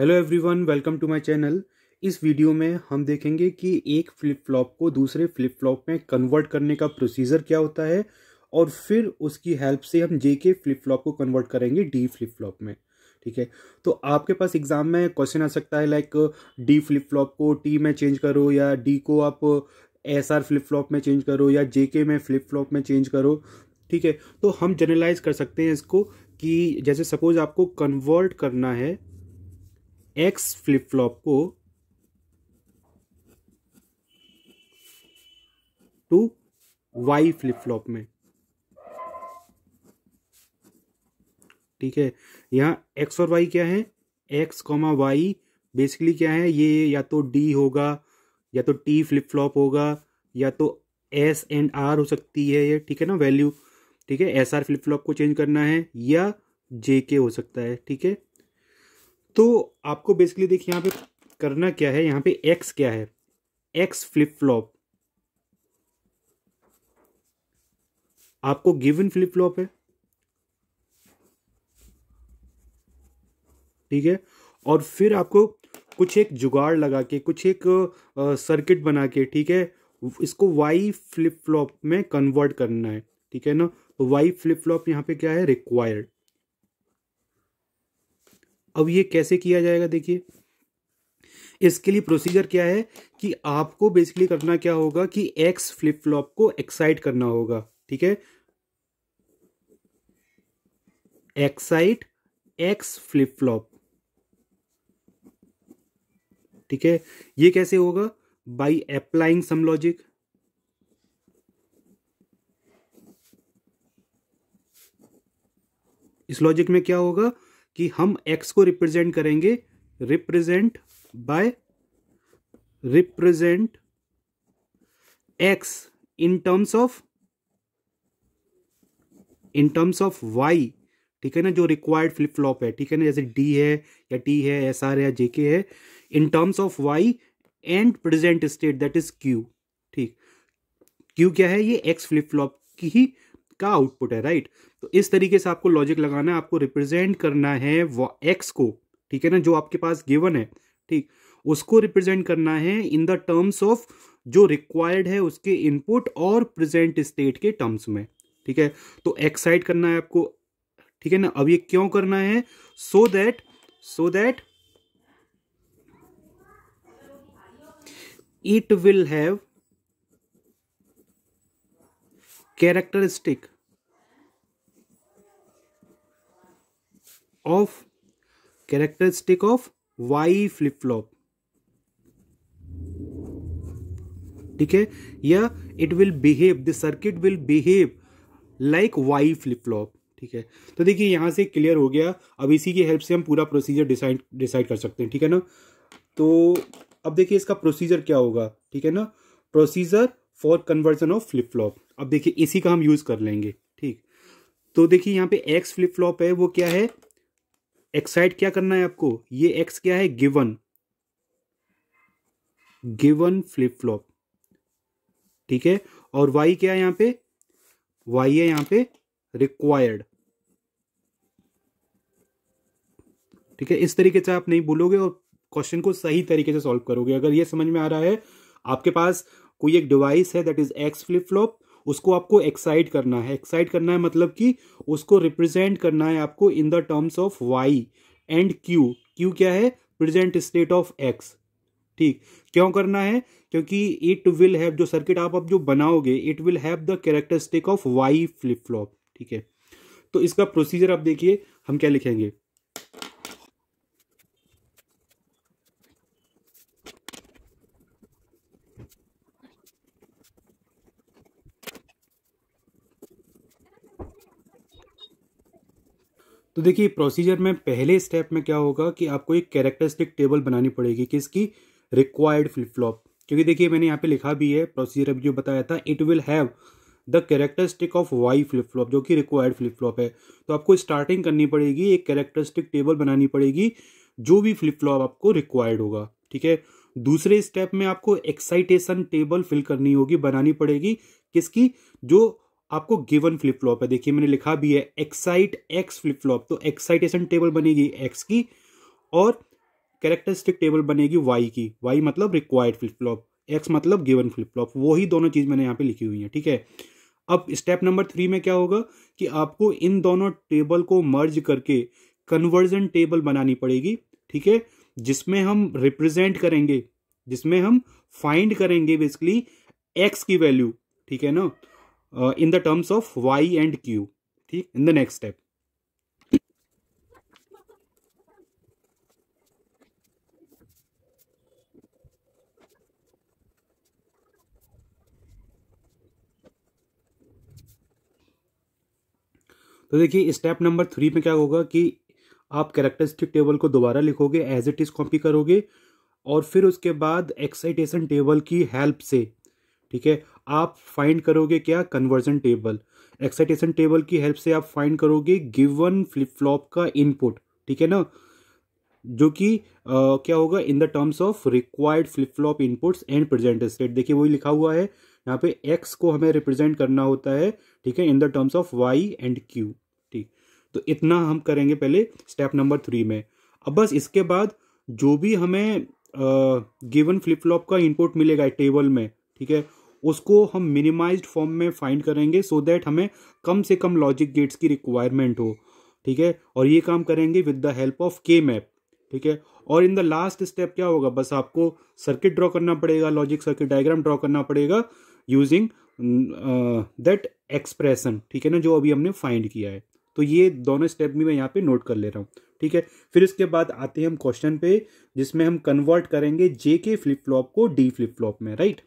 hello everyone welcome to my channel इस video में हम देखेंगे कि एक फ्लिप फ्लॉप को दूसरे फ्लिप फ्लॉप में कन्वर्ट करने का प्रोसीजर क्या होता है और फिर उसकी हेल्प से हम जे के फ्लिप फ्लॉप को कन्वर्ट करेंगे डी फ्लिप फ्लॉप में ठीक है तो आपके पास एग्जाम में क्वेश्चन आ सकता है लाइक डी फ्लिप फ्लॉप को टी में चेंज करो या डी को आप एस आर फ्लिप फ्लॉप में चेंज करो या जे के में फ्लिप फ्लॉप में चेंज करो ठीक है तो हम जनरलाइज कर सकते हैं इसको कि जैसे सपोज आपको कन्वर्ट करना है एक्स फ्लिप फ्लॉप को टू वाई फ्लिप फ्लॉप में ठीक है यहां एक्स और वाई क्या है एक्स कॉमा वाई बेसिकली क्या है ये या तो डी होगा या तो टी फ्लिप फ्लॉप होगा या तो एस एंड आर हो सकती है ये ठीक है ना वैल्यू ठीक है एस आर फ्लिप फ्लॉप को चेंज करना है या जे के हो सकता है ठीक है तो आपको बेसिकली देखिए यहाँ पे करना क्या है यहाँ पे एक्स क्या है एक्स फ्लिप फ्लॉप आपको गिवन फ्लिप फ्लॉप है ठीक है और फिर आपको कुछ एक जुगाड़ लगा के कुछ एक सर्किट बना के ठीक है इसको वाई फ्लिप फ्लॉप में कन्वर्ट करना है ठीक है ना तो वाई फ्लिप फ्लॉप यहाँ पे क्या है रिक्वायर्ड अब ये कैसे किया जाएगा देखिए इसके लिए प्रोसीजर क्या है कि आपको बेसिकली करना क्या होगा कि एक्स फ्लिप फ्लॉप को एक्साइट करना होगा ठीक है एक्साइट एक्स फ्लिप फ्लॉप ठीक है ये कैसे होगा बाई अप्लाइंग सम लॉजिक इस लॉजिक में क्या होगा कि हम एक्स को रिप्रेजेंट करेंगे represent by represent X in terms of in terms of Y ठीक है ना जो रिक्वायर्ड फ्लिप फ्लॉप है ठीक है ना जैसे डी है या टी है एस आर है या जेके है in terms of Y and present state that is Q ठीक क्यू क्या है ये एक्स फ्लिप फ्लॉप की ही का आउटपुट है राइट तो इस तरीके से आपको लॉजिक लगाना है आपको रिप्रेजेंट करना है वो एक्स को ठीक है ना जो आपके पास गिवन है ठीक उसको रिप्रेजेंट करना है इन द टर्म्स ऑफ जो रिक्वायर्ड है उसके इनपुट और प्रेजेंट स्टेट के टर्म्स में ठीक है तो एक्साइट करना है आपको ठीक है ना अब ये क्यों करना है so that so that it will have characteristic of characteristic of y flip flop ठीक है या it will behave the circuit will behave like Y flip flop ठीक है तो देखिए यहां से क्लियर हो गया अब इसी की हेल्प से हम पूरा प्रोसीजर डिसाइड डिसाइड कर सकते हैं ठीक है ना तो अब देखिए इसका प्रोसीजर क्या होगा ठीक है ना procedure for conversion of flip flop अब देखिए इसी का हम यूज कर लेंगे ठीक तो देखिए यहाँ पे एक्स फ्लिप फ्लॉप है वो क्या है एक्साइड क्या करना है आपको ये एक्स क्या है गिवन गिवन फ्लिप फ्लॉप ठीक है और वाई क्या है यहाँ पे वाई है यहाँ पे रिक्वायर्ड ठीक है इस तरीके से आप नहीं बोलोगे और क्वेश्चन को सही तरीके से सॉल्व करोगे अगर ये समझ में आ रहा है आपके पास कोई एक डिवाइस है that is X flip flop उसको आपको एक्साइट करना है एक्साइट करना है मतलब कि उसको रिप्रेजेंट करना है आपको in the terms of Y and Q Q क्या है प्रेजेंट स्टेट ऑफ एक्स ठीक क्यों करना है क्योंकि इट विल हैव जो सर्किट आप अब जो बनाओगे it will have the characteristic of Y flip flop ठीक है तो इसका प्रोसीजर आप देखिए हम क्या लिखेंगे तो देखिए प्रोसीजर में पहले स्टेप में क्या होगा कि आपको एक कैरेक्टरिस्टिक टेबल बनानी पड़ेगी कि इसकी रिक्वायर्ड फ्लिप फ्लॉप क्योंकि देखिए मैंने यहाँ पे लिखा भी है प्रोसीजर अभी जो बताया था it will have the characteristic of Y flip flop जो कि रिक्वायर्ड फ्लिप फ्लॉप है तो आपको स्टार्टिंग करनी पड़ेगी एक कैरेक्टरिस्टिक टेबल बनानी पड़ेगी जो भी फ्लिप फ्लॉप आपको रिक्वायर्ड होगा ठीक है दूसरे स्टेप में आपको एक्साइटेशन टेबल फिल करनी होगी बनानी पड़ेगी किसकी जो आपको गिवन फ्लिप फ्लॉप है देखिए मैंने लिखा भी है एक्साइट एक्स फ्लिप फ्लॉप तो एक्साइटेशन टेबल बनेगी एक्स की और कैरेक्टरिस्टिक टेबल बनेगी वाई की वाई मतलब रिक्वायर्ड फ्लिप फ्लॉप एक्स मतलब गिवन फ्लिप फ्लॉप वही दोनों चीज़ मैंने यहाँ पे लिखी हुई है ठीक है अब स्टेप नंबर थ्री में क्या होगा कि आपको इन दोनों टेबल को मर्ज करके कन्वर्जन टेबल बनानी पड़ेगी ठीक है जिसमें हम रिप्रेजेंट करेंगे जिसमें हम फाइंड करेंगे बेसिकली एक्स की वैल्यू ठीक है ना in the terms of Y and Q ठीक इन द नेक्स्ट स्टेप तो देखिए स्टेप नंबर थ्री में क्या होगा कि आप कैरेक्टरिस्टिक टेबल को दोबारा लिखोगे एज इट इज़ कॉपी करोगे और फिर उसके बाद एक्साइटेशन टेबल की हेल्प से ठीक है आप फाइंड करोगे क्या कन्वर्जन टेबल एक्साइटेशन टेबल की हेल्प से आप फाइंड करोगे गिवन फ्लिप फ्लॉप का इनपुट ठीक है ना जो कि क्या होगा in the terms of required flip flop inputs and present state देखिए वही लिखा हुआ है यहाँ पे एक्स को हमें रिप्रेजेंट करना होता है ठीक है in the terms of Y and Q ठीक तो इतना हम करेंगे पहले स्टेप नंबर थ्री में अब बस इसके बाद जो भी हमें गिवन फ्लिप फ्लॉप का इनपुट मिलेगा टेबल में ठीक है उसको हम मिनिमाइज्ड फॉर्म में फाइंड करेंगे सो so दैट हमें कम से कम लॉजिक गेट्स की रिक्वायरमेंट हो ठीक है और ये काम करेंगे with the help of K map ठीक है और इन द लास्ट स्टेप क्या होगा बस आपको सर्किट ड्रॉ करना पड़ेगा लॉजिक सर्किट डायग्राम ड्रॉ करना पड़ेगा यूजिंग दैट एक्सप्रेशन ठीक है ना जो अभी हमने फाइंड किया है तो ये दोनों स्टेप भी मैं यहाँ पे नोट कर ले रहा हूँ ठीक है फिर इसके बाद आते हैं हम क्वेश्चन पे जिसमें हम कन्वर्ट करेंगे जे के फ्लिप फ्लॉप को डी फ्लिप फ्लॉप में राइट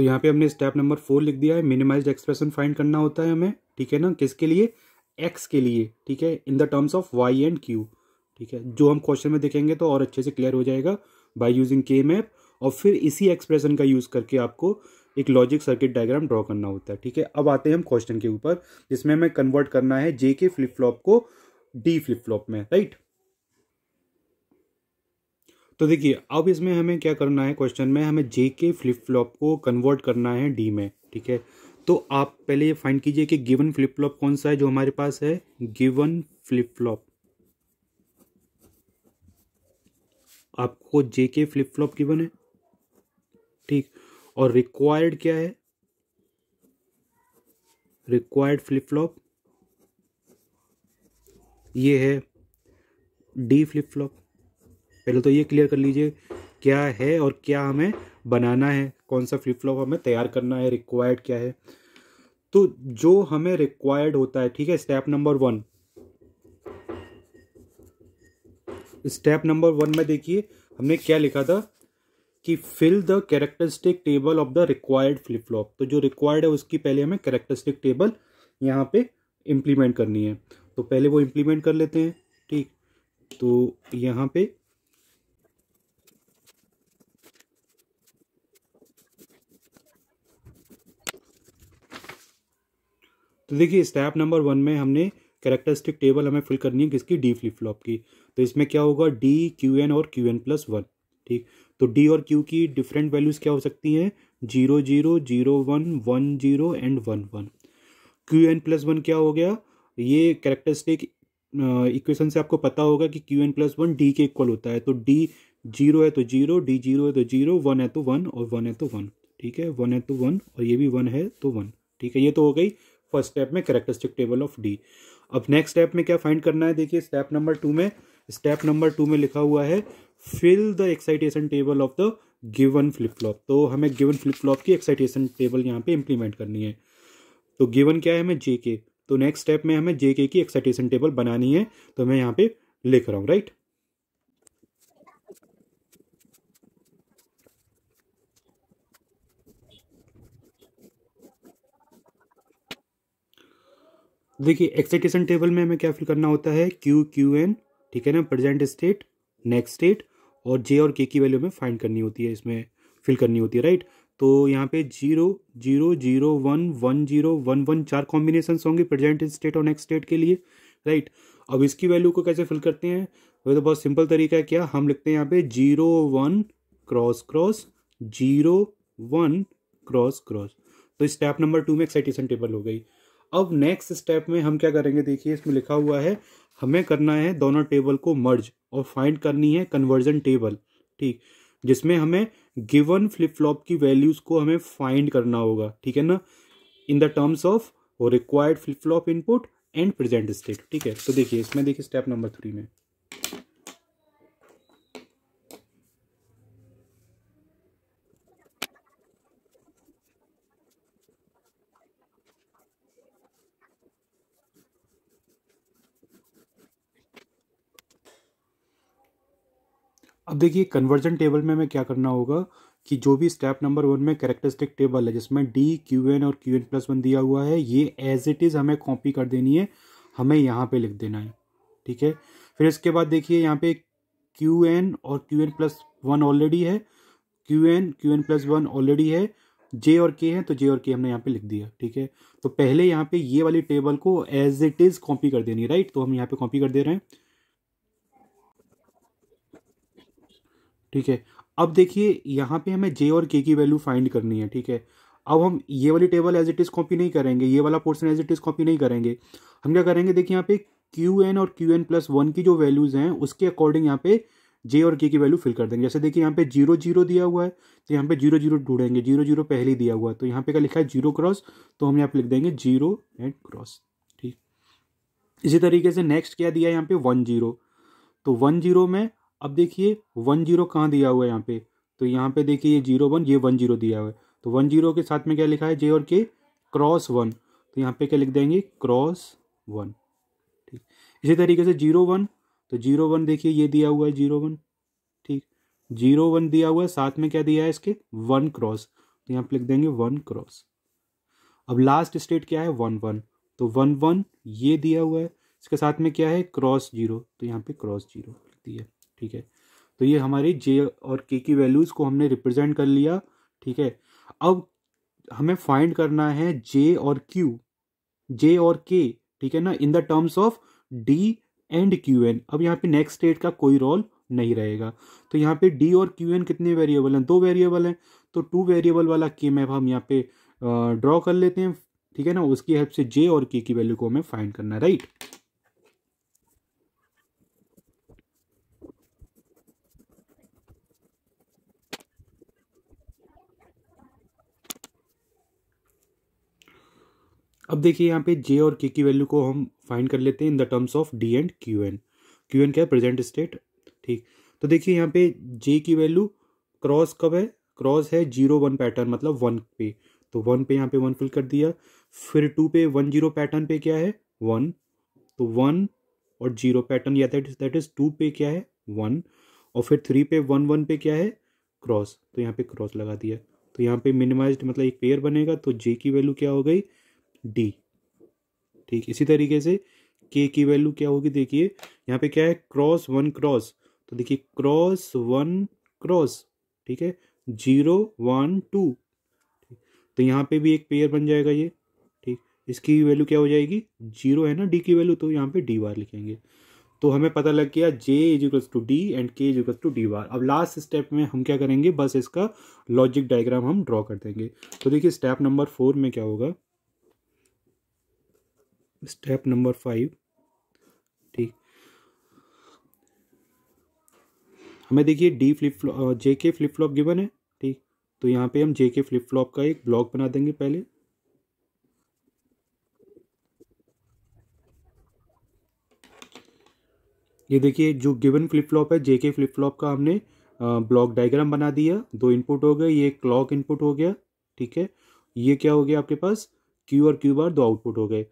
तो यहाँ पे हमने स्टेप नंबर फोर लिख दिया है मिनिमाइज एक्सप्रेशन फाइंड करना होता है हमें ठीक है ना किसके लिए एक्स के लिए ठीक है in the terms of Y and Q ठीक है जो हम क्वेश्चन में देखेंगे तो और अच्छे से क्लियर हो जाएगा बाई यूजिंग के मैप और फिर इसी एक्सप्रेशन का यूज़ करके आपको एक लॉजिक सर्किट डायग्राम ड्रॉ करना होता है ठीक है अब आते हैं हम क्वेश्चन के ऊपर जिसमें हमें कन्वर्ट करना है जे के फ्लिप फ्लॉप को डी फ्लिप फ्लॉप में राइट तो देखिए अब इसमें हमें क्या करना है क्वेश्चन में हमें जे के फ्लिप फ्लॉप को कन्वर्ट करना है डी में ठीक है तो आप पहले ये फाइंड कीजिए कि गिवन फ्लिप फ्लॉप कौन सा है जो हमारे पास है गिवन फ्लिप फ्लॉप आपको जे के फ्लिप फ्लॉप गिवन है ठीक और रिक्वायर्ड क्या है रिक्वायर्ड फ्लिप फ्लॉप ये है डी फ्लिप फ्लॉप पहले तो ये क्लियर कर लीजिए क्या है और क्या हमें बनाना है कौन सा फ्लिप फ्लॉप हमें तैयार करना है रिक्वायर्ड क्या है तो जो हमें रिक्वायर्ड होता है ठीक है step number one step number one में देखिए हमने क्या लिखा था कि fill the characteristic table of the required flip flop तो जो रिक्वायर्ड है उसकी पहले हमें कैरेक्टरिस्टिक टेबल यहाँ पे इम्प्लीमेंट करनी है तो पहले वो इम्प्लीमेंट कर लेते हैं ठीक तो यहाँ पे तो देखिए स्टेप नंबर वन में हमने करेक्टरिस्टिक टेबल हमें फिल करनी है किसकी डी फ्लिप फ्लॉप की तो इसमें क्या होगा डी क्यू एन और क्यू एन प्लस वन ठीक तो डी और क्यू की डिफरेंट वैल्यूज़ क्या हो सकती हैं zero zero zero one one zero and one one Q N plus one क्या हो गया ये करेक्टरिस्टिक इक्वेशन से आपको पता होगा कि Q N plus one D के इक्वल होता है तो डी जीरो है तो जीरो डी जीरो है तो जीरो वन है तो वन और वन है तो वन ठीक है वन है तो वन और ये भी वन है तो वन ठीक है ये तो हो गई फर्स्ट स्टेप में करेक्टरिस्टिक टेबल ऑफ डी अब नेक्स्ट स्टेप में क्या फाइंड करना है देखिए स्टेप नंबर टू में स्टेप नंबर टू में लिखा हुआ है fill the excitation table of the given flip flop तो हमें गिवन फ्लिप फ्लॉप की एक्साइटेशन टेबल यहाँ पे इम्प्लीमेंट करनी है तो गिवन क्या है हमें जे के तो नेक्स्ट स्टेप में हमें जे के की एक्साइटेशन टेबल बनानी है तो मैं यहाँ पे लिख रहा हूँ राइट देखिए एक्साइटेशन टेबल में हमें क्या फिल करना होता है क्यू क्यू एन ठीक है ना प्रेजेंट स्टेट नेक्स्ट स्टेट और जे और के की वैल्यू हमें फाइंड करनी होती है इसमें फिल करनी होती है राइट तो यहाँ पे zero zero zero one one zero one one चार कॉम्बिनेशन होंगे प्रेजेंट स्टेट और नेक्स्ट स्टेट के लिए राइट अब इसकी वैल्यू को कैसे फिल करते हैं वह तो बहुत सिंपल तरीका है क्या हम लिखते हैं यहाँ पे zero one cross cross zero one cross cross तो स्टेप नंबर टू में एक्साइटेशन टेबल हो गई अब नेक्स्ट स्टेप में हम क्या करेंगे देखिए इसमें लिखा हुआ है हमें करना है दोनों टेबल को मर्ज और फाइंड करनी है कन्वर्जन टेबल ठीक जिसमें हमें गिवन फ्लिप फ्लॉप की वैल्यूज़ को हमें फाइंड करना होगा ठीक है ना in the terms of required flip flop input and present state ठीक है तो देखिए इसमें देखिए स्टेप नंबर थ्री में अब देखिए कन्वर्जन टेबल में हमें क्या करना होगा कि जो भी स्टेप नंबर वन में कैरेक्टरिस्टिक टेबल है जिसमें डी क्यू एन और क्यू एन प्लस वन दिया हुआ है ये एज इट इज़ हमें कॉपी कर देनी है हमें यहाँ पे लिख देना है ठीक है फिर इसके बाद देखिए यहाँ पे क्यू एन और Q N plus one already है Q N Q N plus one already है जे और के है तो जे और के हमने यहाँ पे लिख दिया ठीक है तो पहले यहाँ पे ये वाली टेबल को एज इट इज़ कॉपी कर देनी है राइट तो हम यहाँ पे कॉपी कर दे रहे हैं ठीक है अब देखिए यहाँ पे हमें जे और के की वैल्यू फाइंड करनी है ठीक है अब हम ये वाली table as it is copy नहीं करेंगे ये वाला portion as it is copy नहीं करेंगे हम क्या करेंगे देखिए यहाँ पे क्यू एन और क्यू एन प्लस वन की जो वैल्यूज़ हैं उसके अकॉर्डिंग यहाँ पे जे और के की वैल्यू फिल कर देंगे जैसे देखिए यहाँ पे जीरो जीरो दिया हुआ है तो यहाँ पे जीरो जीरो ढूंढेंगे जीरो जीरो पहले दिया हुआ है तो यहाँ पे क्या लिखा है जीरो क्रॉस तो हम यहाँ पे लिख देंगे जीरो एंड क्रॉस ठीक इसी तरीके से नेक्स्ट क्या दिया है यहाँ पे वन जीरो तो वन जीरो में अब देखिए वन जीरो कहाँ दिया हुआ है यहाँ पे तो यहाँ पे देखिए ये जीरो वन ये वन जीरो दिया हुआ है तो वन जीरो के साथ में क्या लिखा है जे और के क्रॉस वन तो यहाँ पे क्या लिख देंगे क्रॉस वन ठीक इसी तरीके से जीरो वन तो जीरो वन देखिए ये दिया हुआ है जीरो वन ठीक जीरो वन दिया हुआ है साथ में क्या दिया है इसके वन क्रॉस तो यहाँ पे लिख देंगे वन क्रॉस अब लास्ट स्टेट क्या है वन वन तो वन वन ये दिया हुआ है इसके साथ में क्या है क्रॉस जीरो तो यहाँ पे क्रॉस जीरो लिख दिया ठीक है तो ये हमारी जे और के की वैल्यूज़ को हमने रिप्रेजेंट कर लिया ठीक है अब हमें फाइंड करना है जे और क्यू जे और के ठीक है ना in the terms of D and Q N अब यहाँ पे नेक्स्ट स्टेट का कोई रोल नहीं रहेगा तो यहाँ पे डी और क्यू एन कितने वेरिएबल हैं दो वेरिएबल हैं तो टू वेरिएबल वाला के मैप हम यहाँ पे ड्रॉ कर लेते हैं ठीक है ना उसकी हेल्प से जे और के की वैल्यू को हमें फाइंड करना है राइट अब देखिए यहाँ पे जे और के की वैल्यू को हम फाइंड कर लेते हैं in the terms of D and Q N Q N क्या है प्रेजेंट स्टेट ठीक तो देखिए यहाँ पे जे की वैल्यू क्रॉस कब है क्रॉस है जीरो वन पैटर्न मतलब वन पे तो वन पे यहाँ पे वन फिल कर दिया फिर टू पे वन जीरो पैटर्न पे क्या है वन तो वन और जीरो पैटर्न या that is that is two पे क्या है वन और फिर थ्री पे वन वन पे क्या है क्रॉस तो यहाँ पे क्रॉस लगा दिया तो यहाँ पे मिनिमाइज मतलब एक पेयर बनेगा तो जे की वैल्यू क्या हो गई डी ठीक इसी तरीके से के की वैल्यू क्या होगी देखिए यहाँ पे क्या है क्रॉस वन क्रॉस तो देखिए क्रॉस वन क्रॉस ठीक है जीरो वन टू तो यहाँ पे भी एक पेयर बन जाएगा ये ठीक इसकी वैल्यू क्या हो जाएगी जीरो है ना डी की वैल्यू तो यहाँ पे डी बार लिखेंगे तो हमें पता लग गया J is equals to D and K is equals to D bar अब लास्ट स्टेप में हम क्या करेंगे बस इसका लॉजिक डायग्राम हम ड्रॉ कर देंगे तो देखिए स्टेप नंबर फोर में क्या होगा स्टेप नंबर फाइव ठीक हमें देखिए डी फ्लिप जे के फ्लिप फ्लॉप गिवन है ठीक तो यहाँ पे हम जे के फ्लिप फ्लॉप का एक ब्लॉक बना देंगे पहले ये देखिए जो गिवन फ्लिप फ्लॉप है जेके फ्लिप फ्लॉप का हमने ब्लॉक डायग्राम बना दिया दो इनपुट हो गए ये क्लॉक इनपुट हो गया ठीक है ये क्या हो गया आपके पास क्यू और क्यू बार दो आउटपुट हो गए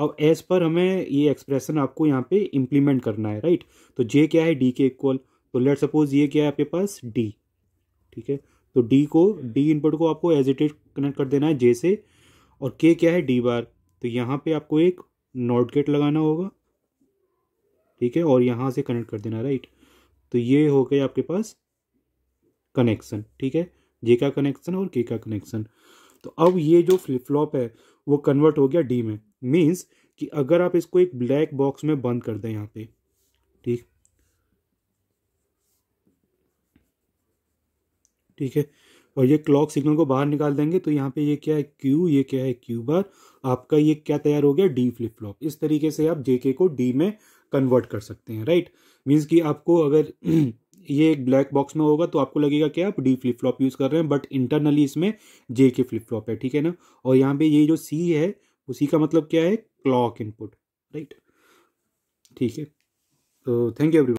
अब एज पर हमें ये एक्सप्रेशन आपको यहाँ पे इम्प्लीमेंट करना है राइट तो जे क्या है डी के इक्वल तो लेट सपोज ये क्या है आपके पास डी ठीक है तो डी को डी इनपुट को आपको एज इट इज कनेक्ट कर देना है जे से और के क्या है डी बार तो यहाँ पे आपको एक नॉट गेट लगाना होगा ठीक है और यहाँ से कनेक्ट कर देना राइट तो ये हो गया आपके पास कनेक्शन ठीक है जे का कनेक्शन और के का कनेक्शन तो अब ये जो फ्लिप फ्लॉप है वो कन्वर्ट हो गया डी में मीन्स कि अगर आप इसको एक ब्लैक बॉक्स में बंद कर दें यहाँ पे ठीक ठीक है और ये क्लॉक सिग्नल को बाहर निकाल देंगे तो यहाँ पे ये क्या है क्यू ये क्या है क्यू बार आपका ये क्या तैयार हो गया डी फ्लिप फ्लॉप इस तरीके से आप जेके को डी में कन्वर्ट कर सकते हैं राइट मीन्स कि आपको अगर ये एक ब्लैक बॉक्स में होगा तो आपको लगेगा कि आप डी फ्लिप फ्लॉप यूज़ कर रहे हैं बट इंटरनली इसमें जे के फ्लिप फ्लॉप है ठीक है ना और यहाँ पे ये जो सी है उसी का मतलब क्या है क्लॉक इनपुट राइट ठीक है तो थैंक यू एवरी